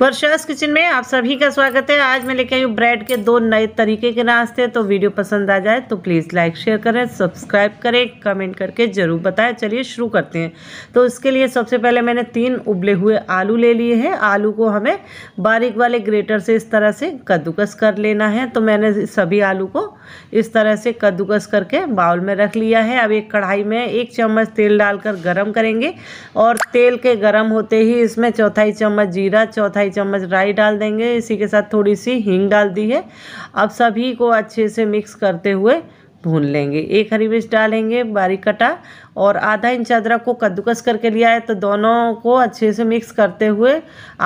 वर्षास kitchen में आप सभी का स्वागत है आज मैं लेके आई हूँ ब्रेड के दो नए तरीके के नाश्ते तो वीडियो पसंद आ जाए तो प्लीज़ लाइक शेयर करें सब्सक्राइब करें कमेंट करके ज़रूर बताएं चलिए शुरू करते हैं तो इसके लिए सबसे पहले मैंने तीन उबले हुए आलू ले लिए हैं आलू को हमें बारीक वाले ग्रेटर से इस तरह से कद्दूकस कर लेना है तो मैंने सभी आलू को इस तरह से कद्दूकस करके बाउल में रख लिया है अब एक कढ़ाई में एक चम्मच तेल डालकर गर्म करेंगे और तेल के गर्म होते ही इसमें चौथाई चम्मच जीरा चौथाई ढाई चम्मच राई डाल देंगे इसी के साथ थोड़ी सी हींग डाल दी है अब सभी को अच्छे से मिक्स करते हुए भून लेंगे एक हरी मिर्च डालेंगे बारीक कटा और आधा इंच अदरक को कद्दूकस करके लिया है तो दोनों को अच्छे से मिक्स करते हुए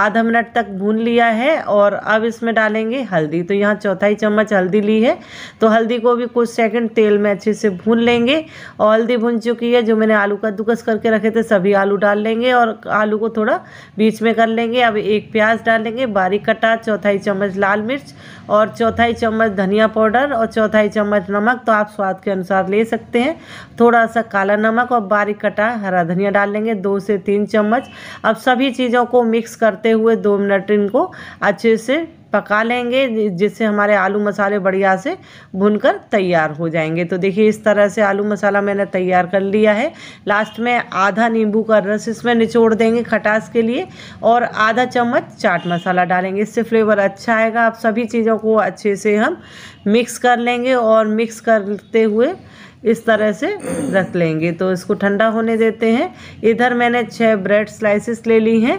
आधा मिनट तक भून लिया है और अब इसमें डालेंगे हल्दी तो यहाँ चौथाई चम्मच हल्दी ली है तो हल्दी को भी कुछ सेकंड तेल में अच्छे से भून लेंगे और हल्दी भून चुकी है जो मैंने आलू कद्दूकस करके रखे थे सभी आलू डाल लेंगे और आलू को थोड़ा बीच में कर लेंगे अब एक प्याज डालेंगे बारीक कटा चौथाई चम्मच लाल मिर्च और चौथाई चम्मच धनिया पाउडर और चौथाई चम्मच नमक तो आप स्वाद के अनुसार ले सकते हैं थोड़ा सा काला नमक और बारीक कटा हरा धनिया डाल लेंगे दो से तीन चम्मच अब सभी चीज़ों को मिक्स करते हुए दो मिनट इनको अच्छे से पका लेंगे जिससे हमारे आलू मसाले बढ़िया से भुनकर तैयार हो जाएंगे तो देखिए इस तरह से आलू मसाला मैंने तैयार कर लिया है लास्ट में आधा नींबू का रस इसमें निचोड़ देंगे खटास के लिए और आधा चम्मच चाट मसाला डालेंगे इससे फ्लेवर अच्छा आएगा आप सभी चीज़ों को अच्छे से हम मिक्स कर लेंगे और मिक्स करते हुए इस तरह से रख लेंगे तो इसको ठंडा होने देते हैं इधर मैंने छः ब्रेड स्लाइसिस ले ली हैं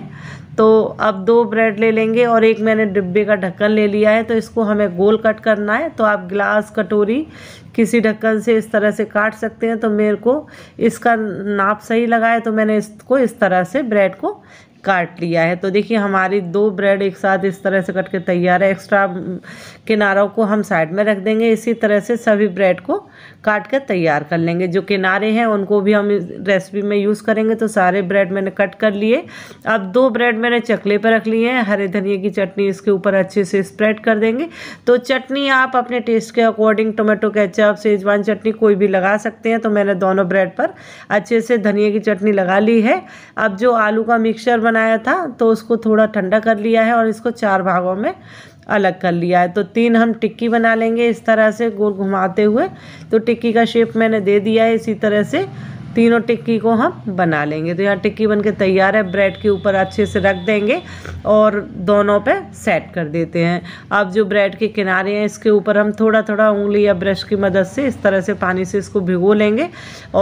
तो अब दो ब्रेड ले लेंगे और एक मैंने डिब्बे का ढक्कन ले लिया है तो इसको हमें गोल कट करना है तो आप गिलास कटोरी किसी ढक्कन से इस तरह से काट सकते हैं तो मेरे को इसका नाप सही लगा है तो मैंने इसको इस तरह से ब्रेड को काट लिया है तो देखिए हमारी दो ब्रेड एक साथ इस तरह से कट के तैयार है एक्स्ट्रा किनारों को हम साइड में रख देंगे इसी तरह से सभी ब्रेड को काट कर तैयार कर लेंगे जो किनारे हैं उनको भी हम रेसिपी में यूज़ करेंगे तो सारे ब्रेड मैंने कट कर लिए अब दो ब्रेड मैंने चकले पर रख लिए हैं हरे धनिए की चटनी इसके ऊपर अच्छे से स्प्रेड कर देंगे तो चटनी आप अपने टेस्ट के according tomato ketchup Schezwan chutney कोई भी लगा सकते हैं तो मैंने दोनों ब्रेड पर अच्छे से धनिए की चटनी लगा ली है अब जो आलू का मिक्सचर बनाया था तो उसको थोड़ा ठंडा कर लिया है और इसको चार भागों में अलग कर लिया है तो तीन हम टिक्की बना लेंगे इस तरह से गोल घुमाते हुए तो टिक्की का शेप मैंने दे दिया है इसी तरह से तीनों टिक्की को हम बना लेंगे तो यहाँ टिक्की बन के तैयार है ब्रेड के ऊपर अच्छे से रख देंगे और दोनों पे सेट कर देते हैं अब जो ब्रेड के किनारे हैं इसके ऊपर हम थोड़ा थोड़ा उंगली या ब्रश की मदद से इस तरह से पानी से इसको भिगो लेंगे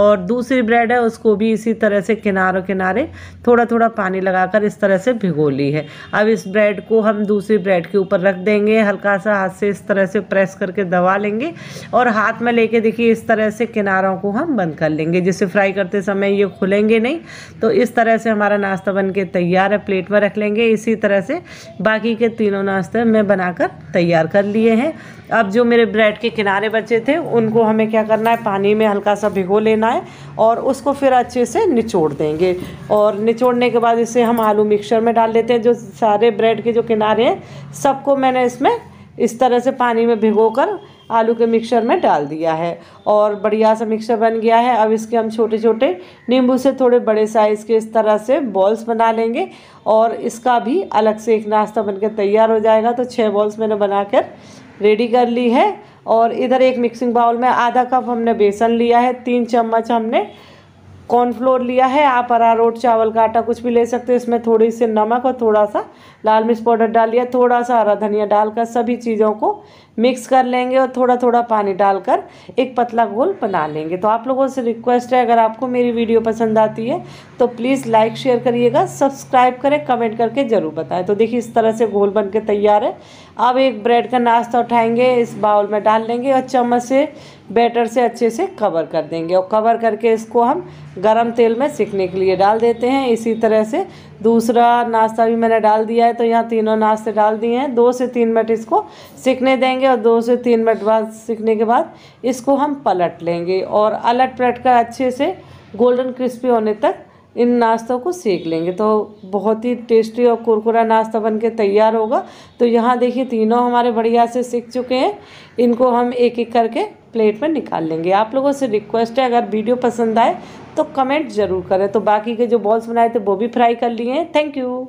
और दूसरी ब्रेड है उसको भी इसी तरह से किनारों किनारे थोड़ा थोड़ा पानी कर इस तरह से भिगो ली है अब इस ब्रेड को हम दूसरी ब्रेड के ऊपर रख देंगे हल्का सा हाथ से इस तरह से प्रेस करके दबा लेंगे और हाथ में लेके देखिए इस तरह से किनारों को हम बंद कर लेंगे जिससे फ्राई करते समय ये खुलेंगे नहीं तो इस तरह से हमारा नाश्ता बन के तैयार है प्लेट में रख लेंगे इसी तरह से बाकी के तीनों नाश्ते मैं बनाकर तैयार कर लिए हैं अब जो मेरे ब्रेड के किनारे बचे थे उनको हमें क्या करना है पानी में हल्का सा भिगो लेना है और उसको फिर अच्छे से निचोड़ देंगे और निचोड़ने के बाद इसे हम आलू मिक्सचर में डाल लेते हैं जो सारे ब्रेड के जो किनारे हैं सबको मैंने इसमें इस तरह से पानी में भिगो कर आलू के मिक्सर में डाल दिया है और बढ़िया सा मिक्सर बन गया है अब इसके हम छोटे छोटे नींबू से थोड़े बड़े साइज़ के इस तरह से बॉल्स बना लेंगे और इसका भी अलग से एक नाश्ता बनकर तैयार हो जाएगा तो छः बॉल्स मैंने बनाकर रेडी कर ली है और इधर एक मिक्सिंग बाउल में आधा कप हमने बेसन लिया है तीन चम्मच हमने कॉर्नफ्लोर लिया है आप अरारोट चावल का आटा कुछ भी ले सकते हो इसमें थोड़ी सी नमक और थोड़ा सा लाल मिर्च पाउडर डाल लिया थोड़ा सा हरा धनिया डालकर सभी चीज़ों को मिक्स कर लेंगे और थोड़ा थोड़ा पानी डालकर एक पतला गोल बना लेंगे तो आप लोगों से रिक्वेस्ट है अगर आपको मेरी वीडियो पसंद आती है तो प्लीज़ लाइक शेयर करिएगा सब्सक्राइब करें कमेंट करके ज़रूर बताएं तो देखिए इस तरह से गोल बन के तैयार है अब एक ब्रेड का नाश्ता उठाएँगे इस बाउल में डाल लेंगे और चम्मच से बैटर से अच्छे से कवर कर देंगे और कवर करके इसको हम गरम तेल में सिकने के लिए डाल देते हैं इसी तरह से दूसरा नाश्ता भी मैंने डाल दिया है तो यहाँ तीनों नाश्ते डाल दिए हैं दो से तीन मिनट इसको सिकने देंगे और दो से तीन मिनट बाद सिकने के बाद इसको हम पलट लेंगे और अलट पलट कर अच्छे से गोल्डन क्रिस्पी होने तक इन नाश्तों को सेक लेंगे तो बहुत ही टेस्टी और कुरकुरा नाश्ता बन के तैयार होगा तो यहाँ देखिए तीनों हमारे बढ़िया से सीख चुके हैं इनको हम एक एक करके प्लेट में निकाल लेंगे आप लोगों से रिक्वेस्ट है अगर वीडियो पसंद आए तो कमेंट ज़रूर करें तो बाकी के जो बॉल्स बनाए थे वो भी फ्राई कर लिए हैं थैंक यू